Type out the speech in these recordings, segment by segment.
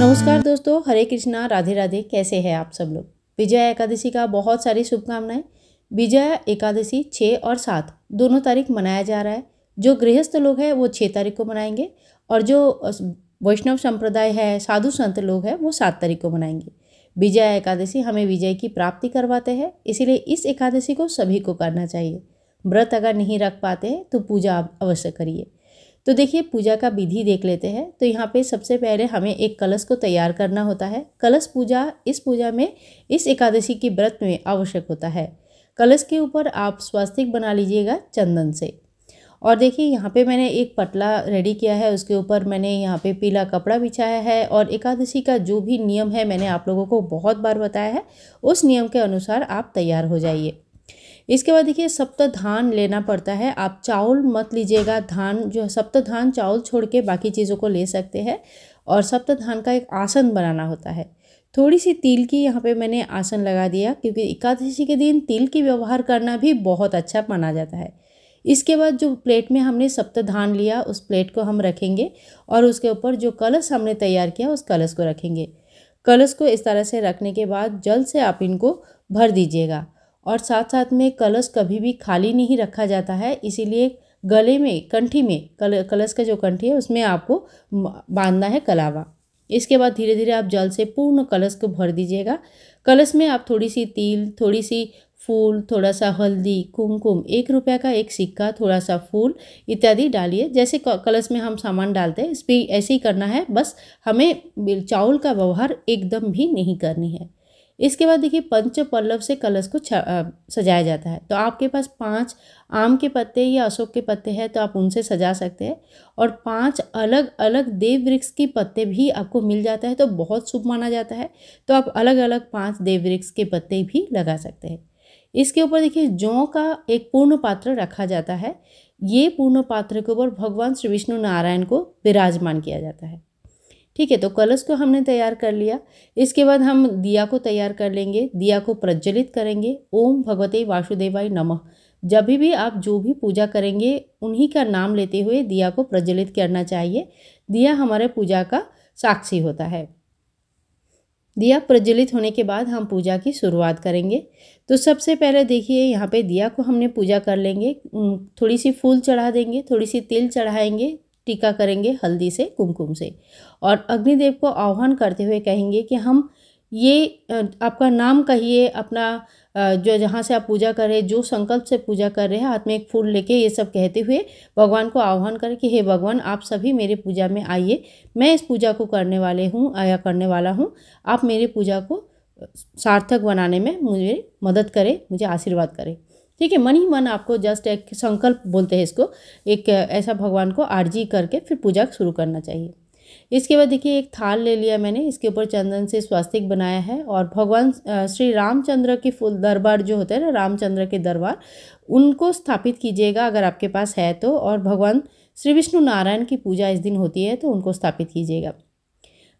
नमस्कार दोस्तों हरे कृष्णा राधे राधे कैसे हैं आप सब लोग विजया एकादशी का बहुत सारी शुभकामनाएं विजया एकादशी छः और सात दोनों तारीख मनाया जा रहा है जो गृहस्थ लोग हैं वो छः तारीख को मनाएंगे और जो वैष्णव संप्रदाय है साधु संत लोग हैं वो सात तारीख को मनाएंगे विजया एकादशी हमें विजय की प्राप्ति करवाते हैं इसीलिए इस एकादशी को सभी को करना चाहिए व्रत अगर नहीं रख पाते हैं तो पूजा आप अवश्य करिए तो देखिए पूजा का विधि देख लेते हैं तो यहाँ पे सबसे पहले हमें एक कलश को तैयार करना होता है कलश पूजा इस पूजा में इस एकादशी के व्रत में आवश्यक होता है कलश के ऊपर आप स्वास्तिक बना लीजिएगा चंदन से और देखिए यहाँ पे मैंने एक पटला रेडी किया है उसके ऊपर मैंने यहाँ पे पीला कपड़ा बिछाया है और एकादशी का जो भी नियम है मैंने आप लोगों को बहुत बार बताया है उस नियम के अनुसार आप तैयार हो जाइए इसके बाद देखिए सप्त धान लेना पड़ता है आप चावल मत लीजिएगा धान जो है सप्त धान चावल छोड़ के बाकी चीज़ों को ले सकते हैं और सप्त धान का एक आसन बनाना होता है थोड़ी सी तिल की यहाँ पे मैंने आसन लगा दिया क्योंकि एकादशी के दिन तिल की व्यवहार करना भी बहुत अच्छा माना जाता है इसके बाद जो प्लेट में हमने सप्त धान लिया उस प्लेट को हम रखेंगे और उसके ऊपर जो कलश हमने तैयार किया उस कलश को रखेंगे कलश को इस तरह से रखने के बाद जल से आप इनको भर दीजिएगा और साथ साथ में कलश कभी भी खाली नहीं रखा जाता है इसीलिए गले में कंठी में कल कलश का जो कंठी है उसमें आपको बांधना है कलावा इसके बाद धीरे धीरे आप जल से पूर्ण कलश को भर दीजिएगा कलश में आप थोड़ी सी तिल थोड़ी सी फूल थोड़ा सा हल्दी कुमकुम एक रुपये का एक सिक्का थोड़ा सा फूल इत्यादि डालिए जैसे कलश में हम सामान डालते हैं इस पर ऐसे ही करना है बस हमें चावल का व्यवहार एकदम भी नहीं करनी है इसके बाद देखिए पंच पल्लव से कलश को सजाया जाता है तो आपके पास पांच आम के पत्ते या अशोक के पत्ते हैं तो आप उनसे सजा सकते हैं और पांच अलग अलग देव वृक्ष के पत्ते भी आपको मिल जाता है तो बहुत शुभ माना जाता है तो आप अलग अलग पाँच देव वृक्ष के पत्ते भी लगा सकते हैं इसके ऊपर देखिए जौ का एक पूर्ण पात्र रखा जाता है ये पूर्ण पात्र के ऊपर भगवान श्री विष्णु नारायण को विराजमान किया जाता है ठीक है तो कलश को हमने तैयार कर लिया इसके बाद हम दिया को तैयार कर लेंगे दिया को प्रज्वलित करेंगे ओम भगवते वासुदेवाय नमः जब भी आप जो भी पूजा करेंगे उन्हीं का नाम लेते हुए दिया को प्रज्वलित करना चाहिए दिया हमारे पूजा का साक्षी होता है दिया प्रज्वलित होने के बाद हम पूजा की शुरुआत करेंगे तो सबसे पहले देखिए यहाँ पे दिया को हमने पूजा कर लेंगे थोड़ी सी फूल चढ़ा देंगे थोड़ी सी तिल चढ़ाएंगे टीका करेंगे हल्दी से कुमकुम से और अग्निदेव को आह्वान करते हुए कहेंगे कि हम ये आपका नाम कहिए अपना जो जहाँ से आप पूजा कर रहे हैं जो संकल्प से पूजा कर रहे हैं हाथ में एक फूल लेके ये सब कहते हुए भगवान को आह्वान करें कि हे भगवान आप सभी मेरे पूजा में आइए मैं इस पूजा को करने वाले हूँ या करने वाला हूँ आप मेरी पूजा को सार्थक बनाने में मुझे मदद करें मुझे आशीर्वाद करें ठीक है मन ही मन आपको जस्ट एक संकल्प बोलते हैं इसको एक ऐसा भगवान को आरजी करके फिर पूजा शुरू करना चाहिए इसके बाद देखिए एक थाल ले लिया मैंने इसके ऊपर चंदन से स्वास्तिक बनाया है और भगवान श्री रामचंद्र के फुल दरबार जो होते हैं ना रामचंद्र के दरबार उनको स्थापित कीजिएगा अगर आपके पास है तो और भगवान श्री विष्णु नारायण की पूजा इस दिन होती है तो उनको स्थापित कीजिएगा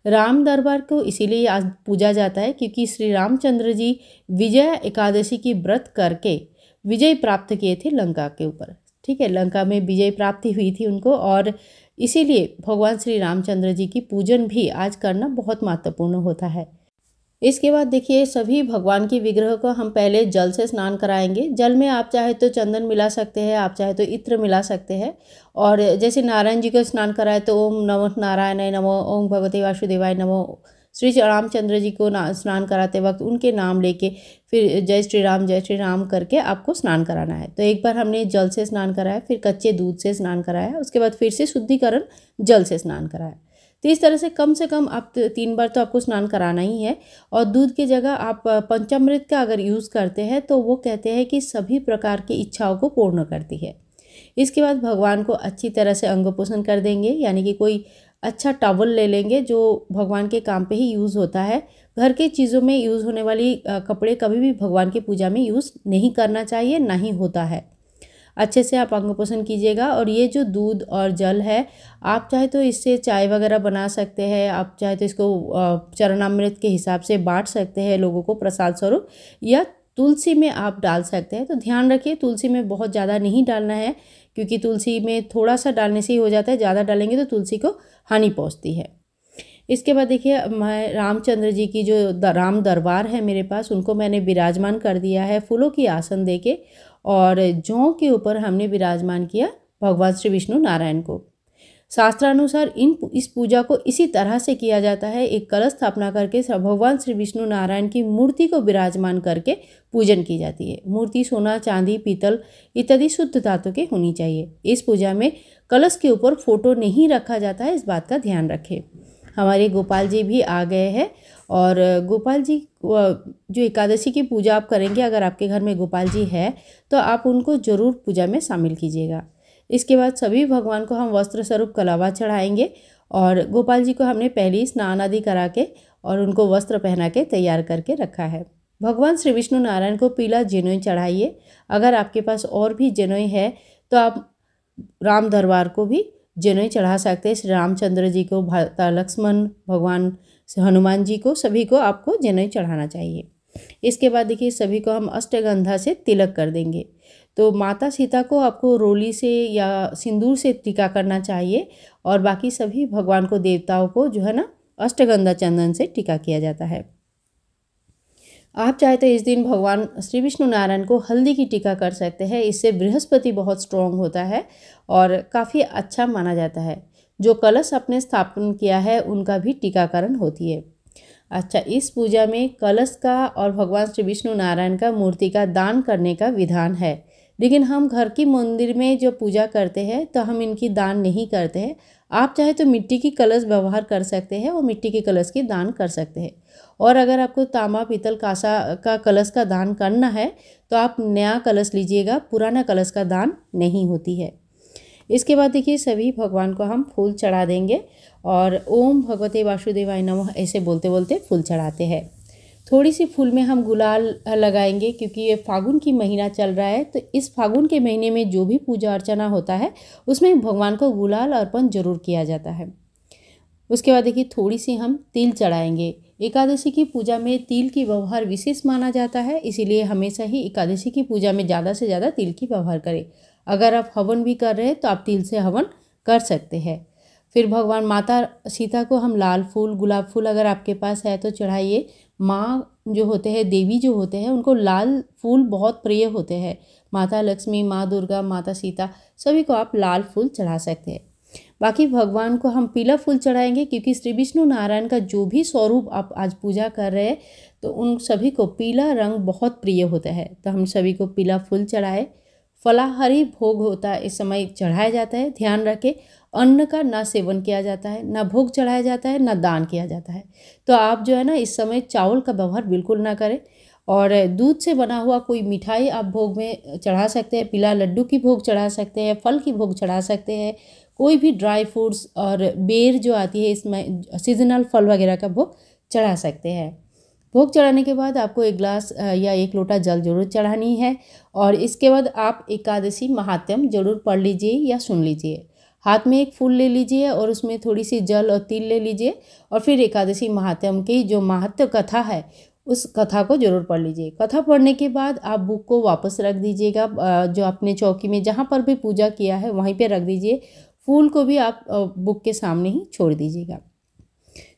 राम दरबार को इसीलिए आज पूजा जाता है क्योंकि श्री रामचंद्र जी विजय एकादशी की व्रत करके विजय प्राप्त किए थे लंका के ऊपर ठीक है लंका में विजय प्राप्ति हुई थी उनको और इसीलिए भगवान श्री रामचंद्र जी की पूजन भी आज करना बहुत महत्वपूर्ण होता है इसके बाद देखिए सभी भगवान के विग्रह को हम पहले जल से स्नान कराएंगे जल में आप चाहे तो चंदन मिला सकते हैं आप चाहे तो इत्र मिला सकते हैं और जैसे नारायण जी को स्नान कराए तो ओम नमो नारायण नमो ओम भगवती वासुदेवाय नमो श्री रामचंद्र जी को स्नान कराते वक्त उनके नाम लेके फिर जय श्री राम जय श्री राम करके आपको स्नान कराना है तो एक बार हमने जल से स्नान कराया फिर कच्चे दूध से स्नान कराया उसके बाद फिर से शुद्धिकरण जल से स्नान कराया तो इस तरह से कम से कम आप तीन बार तो आपको स्नान कराना ही है और दूध की जगह आप पंचामृत का अगर यूज़ करते हैं तो वो कहते हैं कि सभी प्रकार की इच्छाओं को पूर्ण करती है इसके बाद भगवान को अच्छी तरह से अंग पोषण कर देंगे यानी कि कोई अच्छा टॉवल ले लेंगे जो भगवान के काम पे ही यूज़ होता है घर के चीज़ों में यूज़ होने वाली कपड़े कभी भी भगवान की पूजा में यूज़ नहीं करना चाहिए ना ही होता है अच्छे से आप अंग पोषण कीजिएगा और ये जो दूध और जल है आप चाहे तो इससे चाय वगैरह बना सकते हैं आप चाहे तो इसको चरणामृत के हिसाब से बांट सकते हैं लोगों को प्रसाद स्वरूप या तुलसी में आप डाल सकते हैं तो ध्यान रखिए तुलसी में बहुत ज़्यादा नहीं डालना है क्योंकि तुलसी में थोड़ा सा डालने से ही हो जाता है ज़्यादा डालेंगे तो तुलसी को हानि पहुँचती है इसके बाद देखिए मैं रामचंद्र जी की जो राम दरबार है मेरे पास उनको मैंने विराजमान कर दिया है फूलों की आसन दे के और जौ के ऊपर हमने विराजमान किया भगवान श्री विष्णु नारायण को शास्त्रानुसार इन इस पूजा को इसी तरह से किया जाता है एक कलश स्थापना करके भगवान श्री विष्णु नारायण की मूर्ति को विराजमान करके पूजन की जाती है मूर्ति सोना चांदी पीतल इत्यादि शुद्ध धातु के होनी चाहिए इस पूजा में कलश के ऊपर फोटो नहीं रखा जाता है इस बात का ध्यान रखें हमारे गोपाल जी भी आ गए हैं और गोपाल जी जो एकादशी की पूजा आप करेंगे अगर आपके घर में गोपाल जी है तो आप उनको ज़रूर पूजा में शामिल कीजिएगा इसके बाद सभी भगवान को हम वस्त्र स्वरूप कलावा चढ़ाएंगे और गोपाल जी को हमने पहले ही स्नान आदि करा के और उनको वस्त्र पहना के तैयार करके रखा है भगवान श्री विष्णु नारायण को पीला जेनोई चढ़ाइए अगर आपके पास और भी जेनोई है तो आप राम दरबार को भी जेनोई चढ़ा सकते हैं श्री रामचंद्र जी को भाता लक्ष्मण भगवान हनुमान जी को सभी को आपको जेनोई चढ़ाना चाहिए इसके बाद देखिए सभी को हम अष्टगंधा से तिलक कर देंगे तो माता सीता को आपको रोली से या सिंदूर से टीका करना चाहिए और बाकी सभी भगवान को देवताओं को जो है ना अष्टगंधा चंदन से टीका किया जाता है आप चाहे तो इस दिन भगवान श्री विष्णु नारायण को हल्दी की टीका कर सकते हैं इससे बृहस्पति बहुत स्ट्रॉन्ग होता है और काफ़ी अच्छा माना जाता है जो कलश आपने स्थापन किया है उनका भी टीकाकरण होती है अच्छा इस पूजा में कलश का और भगवान श्री विष्णु नारायण का मूर्ति का दान करने का विधान है लेकिन हम घर की मंदिर में जो पूजा करते हैं तो हम इनकी दान नहीं करते हैं आप चाहे तो मिट्टी की कलश व्यवहार कर सकते हैं और मिट्टी के कलश की दान कर सकते हैं और अगर आपको तांबा पीतल कासा का कलश का दान करना है तो आप नया कलश लीजिएगा पुराना कलश का दान नहीं होती है इसके बाद देखिए सभी भगवान को हम फूल चढ़ा देंगे और ओम भगवते वासुदेवाय नमः ऐसे बोलते बोलते फूल चढ़ाते हैं थोड़ी सी फूल में हम गुलाल लगाएंगे क्योंकि ये फागुन की महीना चल रहा है तो इस फागुन के महीने में जो भी पूजा अर्चना होता है उसमें भगवान को गुलाल अर्पण जरूर किया जाता है उसके बाद देखिए थोड़ी सी हम तिल चढ़ाएंगे एकादशी की पूजा में तिल की व्यवहार विशेष माना जाता है इसीलिए हमेशा ही एकादशी की पूजा में ज़्यादा से ज़्यादा तिल की व्यवहार करें अगर आप हवन भी कर रहे हैं तो आप तिल से हवन कर सकते हैं फिर भगवान माता सीता को हम लाल फूल गुलाब फूल अगर आपके पास है तो चढ़ाइए माँ जो होते हैं देवी जो होते हैं उनको लाल फूल बहुत प्रिय होते हैं माता लक्ष्मी माँ दुर्गा माता सीता सभी को आप लाल फूल चढ़ा सकते हैं बाकी भगवान को हम पीला फूल चढ़ाएंगे क्योंकि श्री विष्णु नारायण का जो भी स्वरूप आप आज पूजा कर रहे हैं तो उन सभी को पीला रंग बहुत प्रिय होता है तो हम सभी को पीला फूल चढ़ाए फलाहारी भोग होता है इस समय चढ़ाया जाता है ध्यान रखें अन्न का ना सेवन किया जाता है ना भोग चढ़ाया जाता है ना दान किया जाता है तो आप जो है ना इस समय चावल का व्यवहार बिल्कुल ना करें और दूध से बना हुआ कोई मिठाई आप भोग में चढ़ा सकते हैं पीला लड्डू की भोग चढ़ा सकते हैं फल की भोग चढ़ा सकते हैं कोई भी ड्राई फ्रूट्स और बेर जो आती है इसमें सीजनल फल वगैरह का भोग चढ़ा सकते हैं भोग चढ़ाने के बाद आपको एक गिलास या एक लोटा जल जरूर चढ़ानी है और इसके बाद आप एकादशी महात्म जरूर पढ़ लीजिए या सुन लीजिए हाथ में एक फूल ले लीजिए और उसमें थोड़ी सी जल और तिल ले लीजिए और फिर एकादशी महात्म की जो महत्व कथा है उस कथा को जरूर पढ़ लीजिए कथा पढ़ने के बाद आप बुक को वापस रख दीजिएगा जो आपने चौकी में जहाँ पर भी पूजा किया है वहीं पर रख दीजिए फूल को भी आप बुक के सामने ही छोड़ दीजिएगा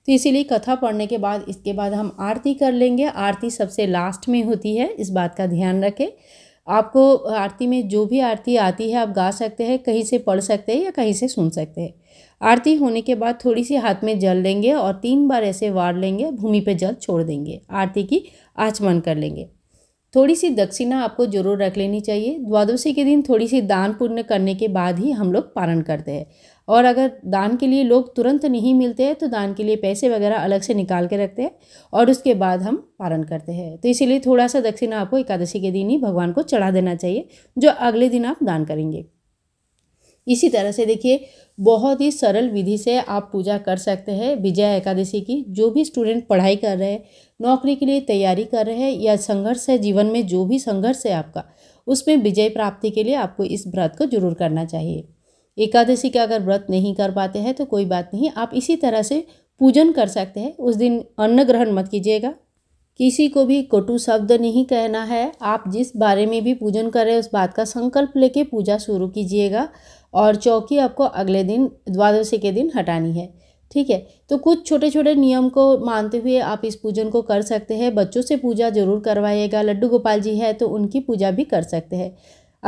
तो इसीलिए कथा पढ़ने के बाद इसके बाद हम आरती कर लेंगे आरती सबसे लास्ट में होती है इस बात का ध्यान रखें आपको आरती में जो भी आरती आती है आप गा सकते हैं कहीं से पढ़ सकते हैं या कहीं से सुन सकते हैं आरती होने के बाद थोड़ी सी हाथ में जल लेंगे और तीन बार ऐसे वार लेंगे भूमि पर जल छोड़ देंगे आरती की आचमन कर लेंगे थोड़ी सी दक्षिणा आपको जरूर रख लेनी चाहिए द्वादशी के दिन थोड़ी सी दान पुण्य करने के बाद ही हम लोग पारण करते हैं और अगर दान के लिए लोग तुरंत नहीं मिलते हैं तो दान के लिए पैसे वगैरह अलग से निकाल के रखते हैं और उसके बाद हम पारण करते हैं तो इसीलिए थोड़ा सा दक्षिणा आपको एकादशी के दिन ही भगवान को चढ़ा देना चाहिए जो अगले दिन आप दान करेंगे इसी तरह से देखिए बहुत ही सरल विधि से आप पूजा कर सकते हैं विजय एकादशी की जो भी स्टूडेंट पढ़ाई कर रहे हैं नौकरी के लिए तैयारी कर रहे हैं या संघर्ष है जीवन में जो भी संघर्ष है आपका उसमें विजय प्राप्ति के लिए आपको इस व्रत को जरूर करना चाहिए एकादशी का अगर व्रत नहीं कर पाते हैं तो कोई बात नहीं आप इसी तरह से पूजन कर सकते हैं उस दिन अन्न ग्रहण मत कीजिएगा किसी को भी कटु शब्द नहीं कहना है आप जिस बारे में भी पूजन कर हैं उस बात का संकल्प लेके पूजा शुरू कीजिएगा और चौकी आपको अगले दिन द्वादशी के दिन हटानी है ठीक है तो कुछ छोटे छोटे नियम को मानते हुए आप इस पूजन को कर सकते हैं बच्चों से पूजा जरूर करवाइएगा लड्डू गोपाल जी है तो उनकी पूजा भी कर सकते हैं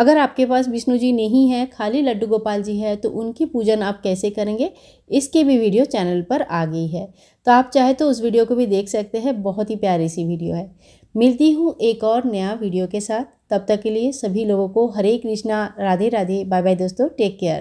अगर आपके पास विष्णु जी नहीं है खाली लड्डू गोपाल जी है तो उनकी पूजन आप कैसे करेंगे इसकी भी वीडियो चैनल पर आ गई है तो आप चाहे तो उस वीडियो को भी देख सकते हैं बहुत ही प्यारी सी वीडियो है मिलती हूँ एक और नया वीडियो के साथ तब तक के लिए सभी लोगों को हरे कृष्णा राधे राधे बाय बाय दोस्तों टेक केयर